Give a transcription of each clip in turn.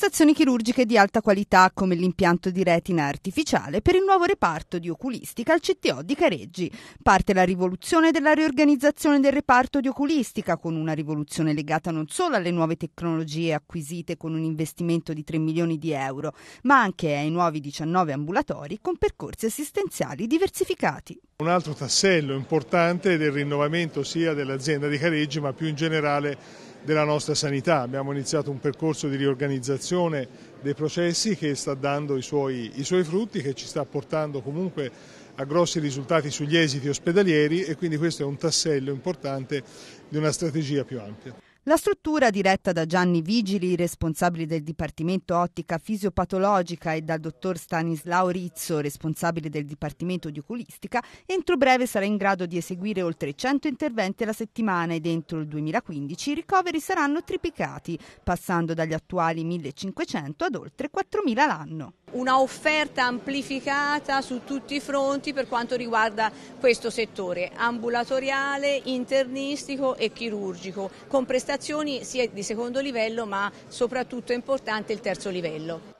prestazioni chirurgiche di alta qualità come l'impianto di retina artificiale per il nuovo reparto di oculistica al CTO di Careggi. Parte la rivoluzione della riorganizzazione del reparto di oculistica con una rivoluzione legata non solo alle nuove tecnologie acquisite con un investimento di 3 milioni di euro, ma anche ai nuovi 19 ambulatori con percorsi assistenziali diversificati. Un altro tassello importante del rinnovamento sia dell'azienda di Careggi ma più in generale della nostra sanità. Abbiamo iniziato un percorso di riorganizzazione dei processi che sta dando i suoi, i suoi frutti, che ci sta portando comunque a grossi risultati sugli esiti ospedalieri e quindi questo è un tassello importante di una strategia più ampia. La struttura diretta da Gianni Vigili, responsabile del Dipartimento Ottica Fisiopatologica e dal dottor Stanislao Rizzo, responsabile del Dipartimento di Oculistica, entro breve sarà in grado di eseguire oltre 100 interventi alla settimana ed entro il 2015 i ricoveri saranno triplicati, passando dagli attuali 1500 ad oltre 4000 l'anno una offerta amplificata su tutti i fronti per quanto riguarda questo settore ambulatoriale, internistico e chirurgico, con prestazioni sia di secondo livello ma soprattutto è importante il terzo livello.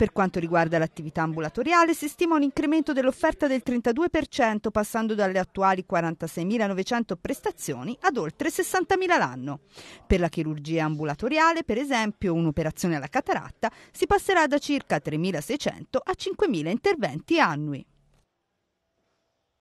Per quanto riguarda l'attività ambulatoriale, si stima un incremento dell'offerta del 32%, passando dalle attuali 46.900 prestazioni ad oltre 60.000 l'anno. Per la chirurgia ambulatoriale, per esempio, un'operazione alla cataratta, si passerà da circa 3.600 a 5.000 interventi annui.